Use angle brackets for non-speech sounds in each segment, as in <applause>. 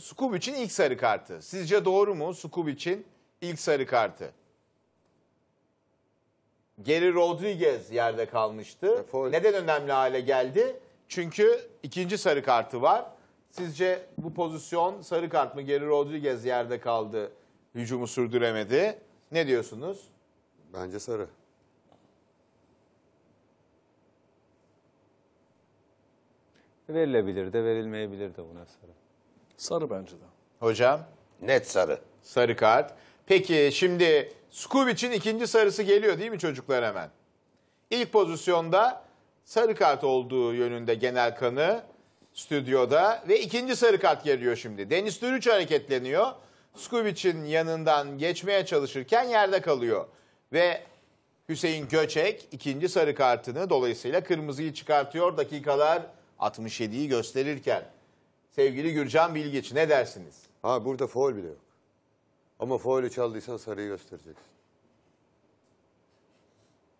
Skub için ilk sarı kartı. Sizce doğru mu Skub için ilk sarı kartı? Geri Rodriguez yerde kalmıştı. E, Neden önemli hale geldi? Çünkü ikinci sarı kartı var. Sizce bu pozisyon sarı kart mı? Geri Rodriguez yerde kaldı. Hücumu sürdüremedi. Ne diyorsunuz? Bence sarı. Verilebilir de verilmeyebilir de buna sarı. Sarı bence de. Hocam? Net sarı. Sarı kart. Peki şimdi Skubic'in ikinci sarısı geliyor değil mi çocuklar hemen? İlk pozisyonda sarı kart olduğu yönünde genel kanı stüdyoda ve ikinci sarı kart geliyor şimdi. Deniz Türüç hareketleniyor. Skubic'in yanından geçmeye çalışırken yerde kalıyor. Ve Hüseyin Göçek ikinci sarı kartını dolayısıyla kırmızıyı çıkartıyor dakikalar 67'yi gösterirken. Sevgili Gürcan Bilgiç ne dersiniz? Ha burada foul bile yok. Ama faulü çaldıysan sarıyı göstereceksin.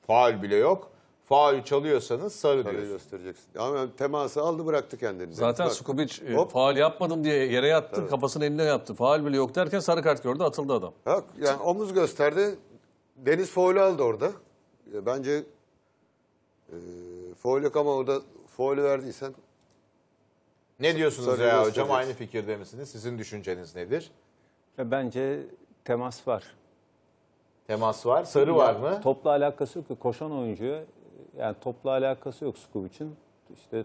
Faul bile yok. Faul çalıyorsanız sarı, sarıyı diyorsun. göstereceksin. Ama yani teması aldı bıraktı kendini. Zaten Bak, Skubic e, faal yapmadım diye yere yattı. Tabii. Kafasını eline yaptı. Faal bile yok derken sarı kart gördü atıldı adam. Yok yani omuz gösterdi. Deniz faulü aldı orada. Bence e, faul yok ama orada faulü verdiysen ne diyorsunuz Sarı ya hocam? Aynı fikirde misiniz? Sizin düşünceniz nedir? Bence temas var. Temas var. Sarı var mı? Topla alakası yok. Koşan oyuncu, yani topla alakası yok için. İşte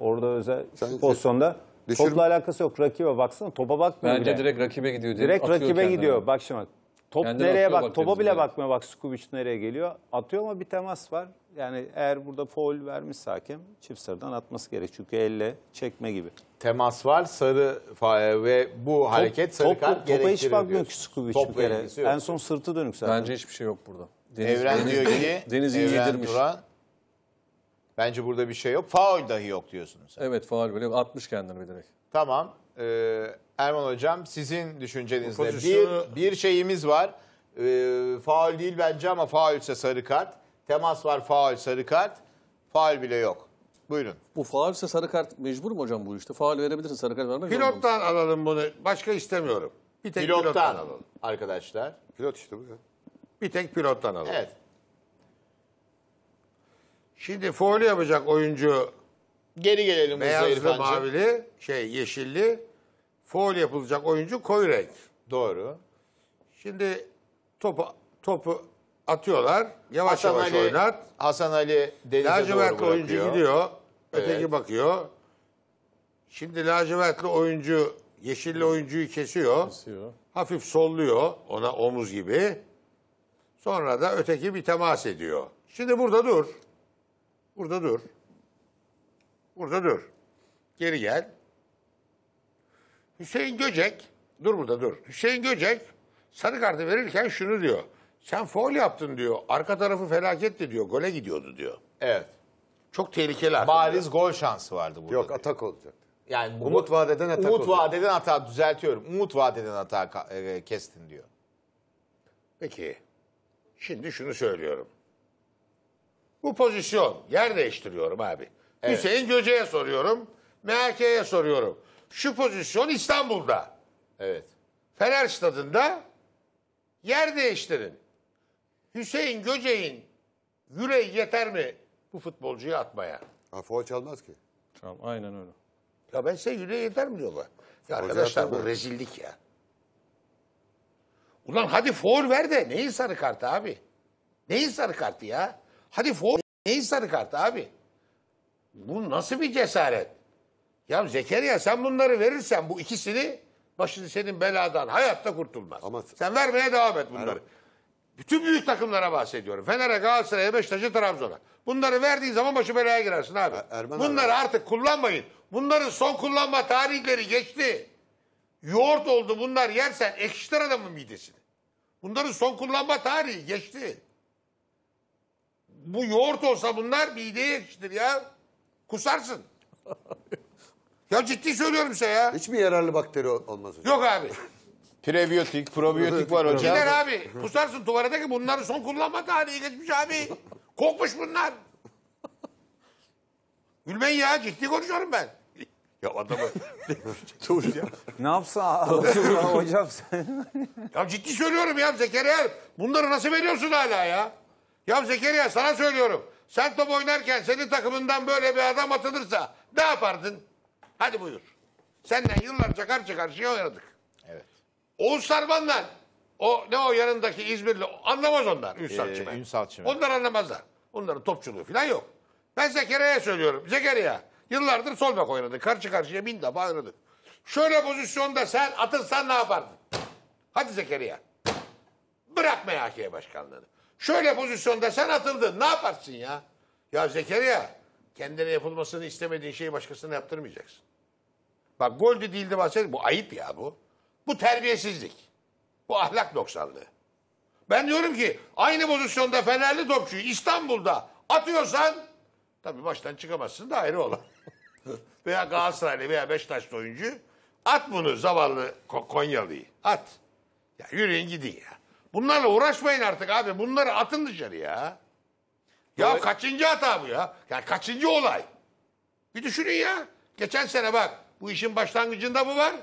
orada özel Sen, pozisyonda düşürüm. topla alakası yok. Rakibe baksana topa bakmıyor Bence bile. direkt rakibe gidiyor. Direkt, rakibe kendine. gidiyor. Bak şimdi Top Kendine nereye bak, topa bile bakmıyor bak Skubic nereye geliyor. Atıyor ama bir temas var. Yani eğer burada foul vermiş hakem çift sarıdan atması gerek. Çünkü elle çekme gibi. Temas var sarı e, ve bu top, hareket sarı top, kart gerektirir Topa hiç bakmıyor ki Skubic top kere. Yok. En son sırtı dönük zaten. Bence hiçbir şey yok burada. Deniz, Evren Deniz, diyor ki Deniz'i yedirmiş. Duran, bence burada bir şey yok. Faul dahi yok diyorsunuz. Evet faul bile atmış kendini bilerek. Tamam. Ee, Erman Hocam sizin düşüncenizde pozisyonu... bir, bir şeyimiz var. Ee, faul değil bence ama faulse sarı kart. Temas var faul sarı kart. Faul bile yok. Buyurun. Bu faul ise sarı kart mecbur mu hocam bu işte? Faul verebilirsin sarı kart vermek Pilottan alalım bunu. Başka istemiyorum. Bir tek pilottan, pilottan alalım. Arkadaşlar. Pilot işte bu Bir tek pilottan alalım. Evet. Şimdi faulü yapacak oyuncu Geri gelelim bu beyazlı, mavili, şey yeşilli Foul yapılacak oyuncu koyu renk. Doğru. Şimdi topu topu atıyorlar. Yavaş Hasan yavaş Ali, oynat. Hasan Ali denize Lacivertli doğru oyuncu bırakıyor. gidiyor. Öteki bakıyor. Şimdi lacivertli oyuncu yeşilli oyuncuyu kesiyor. Kesiyor. Hafif solluyor ona omuz gibi. Sonra da öteki bir temas ediyor. Şimdi burada dur. Burada dur. Burada dur. Geri gel. Hüseyin Göcek, dur burada dur. Hüseyin Göcek sarı kartı verirken şunu diyor. Sen foul yaptın diyor. Arka tarafı felaketti diyor. Gole gidiyordu diyor. Evet. Çok tehlikeli. Bariz gol şansı vardı burada. Yok atak olacak. Yani bu- Umut vadeden atak Umut oluyor. vadeden hata düzeltiyorum. Umut vadeden hata e, kestin diyor. Peki. Şimdi şunu söylüyorum. Bu pozisyon yer değiştiriyorum abi. Hüseyin Göce'ye soruyorum. MHK'ye soruyorum. Şu pozisyon İstanbul'da. Evet. Fener stadında yer değiştirin. Hüseyin Göcek'in yüreği yeter mi bu futbolcuyu atmaya? Ha, foul çalmaz ki. Tamam aynen öyle. Ya ben size yüreği yeter mi diyorlar. Ya Hoca arkadaşlar bu rezillik ya. Ulan hadi for ver de neyin sarı kartı abi? Neyin sarı kartı ya? Hadi for, neyin sarı kartı abi? Bu nasıl bir cesaret? Ya Zekeriya sen bunları verirsen bu ikisini başını senin beladan hayatta kurtulmaz. Ama sen vermeye devam et bunları. Bütün büyük takımlara bahsediyorum. Fener'e, Galatasaray'a, Beşiktaş'a, Trabzon'a. Bunları verdiğin zaman başı belaya girersin abi. Er- Erman Bunları abi. artık kullanmayın. Bunların son kullanma tarihleri geçti. Yoğurt oldu bunlar yersen ekşitir adamın midesini. Bunların son kullanma tarihi geçti. Bu yoğurt olsa bunlar mideyi ekşitir ya. Kusarsın. <laughs> Ya ciddi söylüyorum size ya. Hiçbir yararlı bakteri olmaz hocam. Yok abi. <laughs> Prebiyotik, probiyotik var hocam. Gider abi. Kusarsın tuvalete ki bunları son kullanma tarihi geçmiş abi. Kokmuş bunlar. Gülmeyin ya ciddi konuşuyorum ben. Ya adamı. <laughs> Ne yapsa <laughs> hocam sen? Ya ciddi söylüyorum ya Zekeriya. Bunları nasıl veriyorsun hala ya? Ya Zekeriya sana söylüyorum. Sen top oynarken senin takımından böyle bir adam atılırsa ne yapardın? Hadi buyur. Senden yıllarca karşı karşıya oynadık. Evet. Oğuz Sarban'la o ne o yanındaki İzmirli anlamaz onlar ee, Ünsal Çimen. Ee, Ünsal Onlar anlamazlar. Onların topçuluğu falan yok. Ben Zekeriya'ya söylüyorum. Zekeriya yıllardır sol bek oynadı. Karşı karşıya bin defa oynadı. Şöyle pozisyonda sen atılsan ne yapardın? Hadi Zekeriya. Bırak MHK başkanlığını. Şöyle pozisyonda sen atıldın. Ne yaparsın ya? Ya Zekeriya kendine yapılmasını istemediğin şeyi başkasına yaptırmayacaksın. Bak gol de değildi bahsedelim. Bu ayıp ya bu. Bu terbiyesizlik. Bu ahlak noksanlığı. Ben diyorum ki aynı pozisyonda Fenerli topçuyu İstanbul'da atıyorsan tabii baştan çıkamazsın da ayrı olan. <laughs> veya Galatasaraylı veya Beşiktaşlı oyuncu at bunu zavallı Konyalı'yı. At. Ya yürüyün gidin ya. Bunlarla uğraşmayın artık abi. Bunları atın dışarı ya. Ya evet. kaçıncı hata bu ya? Yani kaçıncı olay? Bir düşünün ya. Geçen sene bak bu işin başlangıcında bu var.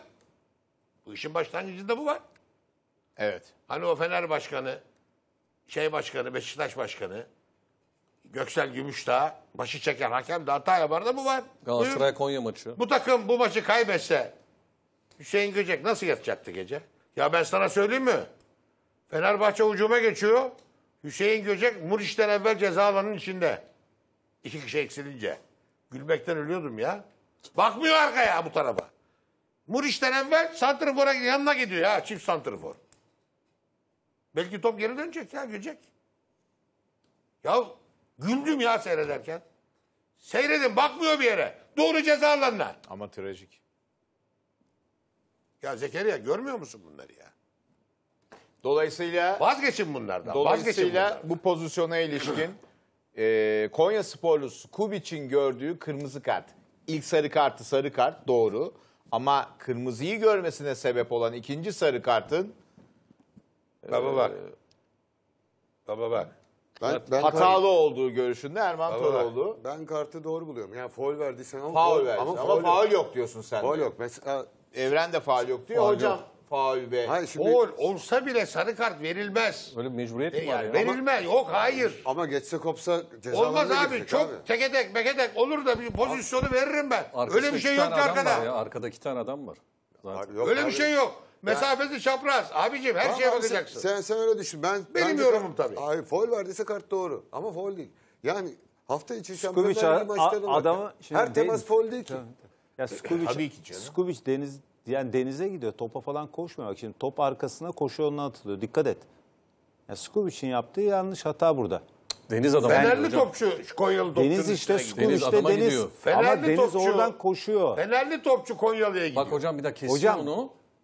Bu işin başlangıcında bu var. Evet. Hani o Fener Başkanı, şey başkanı, Beşiktaş Başkanı, Göksel Gümüşdağ, başı çeken hakem de hata yapar da bu var. Galatasaray Konya maçı. Bu takım bu maçı kaybetse Hüseyin Göcek nasıl yatacaktı gece? Ya ben sana söyleyeyim mi? Fenerbahçe ucuma geçiyor. Hüseyin Göcek Muriç'ten evvel cezalanın içinde. İki kişi eksilince. Gülmekten ölüyordum ya. Bakmıyor arkaya bu tarafa. Muriç'ten evvel santrifora yanına gidiyor ya çift santrifor. Belki top geri dönecek ya Göcek. Ya güldüm ya seyrederken. Seyredin bakmıyor bir yere. Doğru ceza alanına. Ama trajik. Ya Zekeriya görmüyor musun bunları ya? Dolayısıyla Vazgeçin bunlardan. dolayısıyla bunlardan. bu pozisyona ilişkin <clears throat> e, Konya sporlusu Kubiç'in gördüğü kırmızı kart. İlk sarı kartı sarı kart doğru. Ama kırmızıyı görmesine sebep olan ikinci sarı kartın e, Baba bak. Baba bak. Ben, ben, hatalı kartı, olduğu görüşünde Erman Baba bak, Toroğlu. ben kartı doğru buluyorum. Yani foul verdiysen ama Faul versin ama foul yok. diyorsun sen. Foul yok. Mesela Evren de faul yok diyor. Faul hocam yok faul ve Hayır, şimdi- Gol olsa bile sarı kart verilmez. Öyle bir mecburiyet mi e var Yani ya? verilmez. Yok hayır. Ama geçse kopsa ceza Olmaz abi. geçecek Çok teke tek meke tek olur da bir pozisyonu veririm ben. Arkasında Öyle bir şey yok arkada. ya, Arkada iki tane adam var. Zaten. Abi yok Öyle bir şey yok. Mesafesi çapraz. Abicim her şeyi yapacaksın. sen- Sen, sen öyle düşün. Ben Benim yorumum tabii. Hayır foul verdiyse kart doğru. Ama foul değil. Yani hafta içi Skovic şampiyonlar Ligi a- maçlarına adamı şimdi şey Her temas değil- foul değil ki. Ya e, Skubic, Tabii ki canım. Skubic deniz yani denize gidiyor. Topa falan koşmuyor. Bak şimdi top arkasına koşu yoluna atılıyor. Dikkat et. Yani Skubic'in yaptığı yanlış hata burada. Deniz adamı. Fenerli topçu Konyalı topçu. Deniz işte Skubic işte Deniz. gidiyor. Fenerli Ama Deniz topçu. oradan koşuyor. Fenerli topçu Konyalı'ya gidiyor. Bak hocam bir daha kesin Hocam, onu.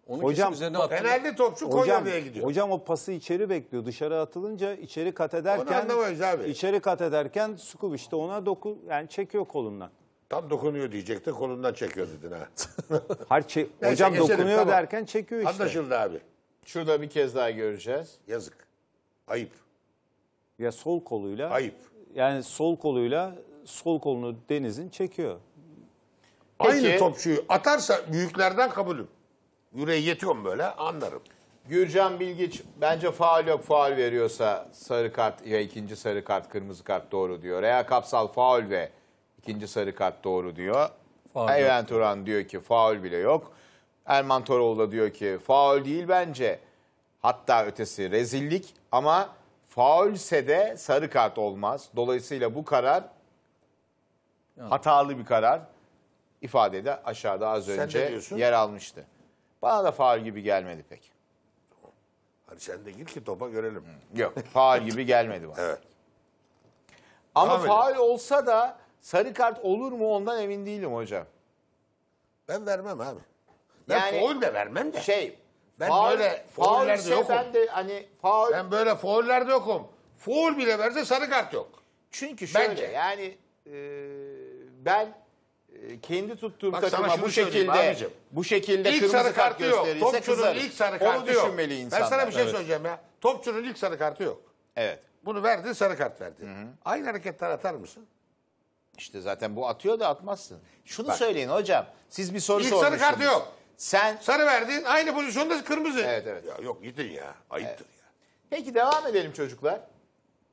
Onu hocam, hocam, üzerine attı. Fenerli topçu Konyalı'ya gidiyor. hocam o pası içeri bekliyor. Dışarı atılınca içeri kat ederken anlamayız abi. içeri kat ederken Skubic de ona doku yani çekiyor kolundan. Tam dokunuyor diyecekti. Kolundan çekiyor dedin ha. <laughs> Hayır, çe- Neyse, hocam geçelim, dokunuyor tamam. derken çekiyor işte. Anlaşıldı abi. Şurada bir kez daha göreceğiz. Yazık. Ayıp. Ya sol koluyla Ayıp. yani sol koluyla sol kolunu Deniz'in çekiyor. Peki. Aynı topçuyu atarsa büyüklerden kabulüm. Yüreği yetiyor mu böyle anlarım. Gürcan Bilgiç bence faal yok faal veriyorsa sarı kart ya ikinci sarı kart kırmızı kart doğru diyor. Rea Kapsal faal ve İkinci sarı kart doğru diyor. Ayven Turan diyor ki faul bile yok. Erman Toroğlu da diyor ki faul değil bence. Hatta ötesi rezillik ama faulse de sarı kart olmaz. Dolayısıyla bu karar hatalı bir karar. İfade de aşağıda az Sen önce yer almıştı. Bana da faul gibi gelmedi pek. Hani sen de gir ki topa görelim. Yok faul gibi gelmedi bana. Evet. Ama faul olsa da Sarı kart olur mu ondan emin değilim hocam. Ben vermem abi. Ben Yani- faul de vermem de. Şey, Ben faul, böyle faul yokum. ben de hani faul Ben böyle faullerde yokum. Foul bile verse sarı kart yok. Çünkü şöyle Bence. yani e, ben e, kendi tuttuğum Bak takıma bu şekilde bu şekilde İlk kırmızı sarı kart kartı yok. gösterirse Topçunun ilk sarı kartı Onu yok. insanlar. Ben sana bir şey Evet. söyleyeceğim ya. Topçunun ilk sarı kartı yok. Evet. Bunu verdi sarı kart verdi. Aynı hareketler atar mısın? İşte zaten bu atıyor da atmazsın. Şunu Bak. söyleyin hocam. Siz bir soru İlk sarı sormuşsunuz. kartı yok. Sen Sarı verdin aynı pozisyonda kırmızı. Evet, evet. Ya yok gidin ya. Ayıptır ya. peki devam edelim çocuklar.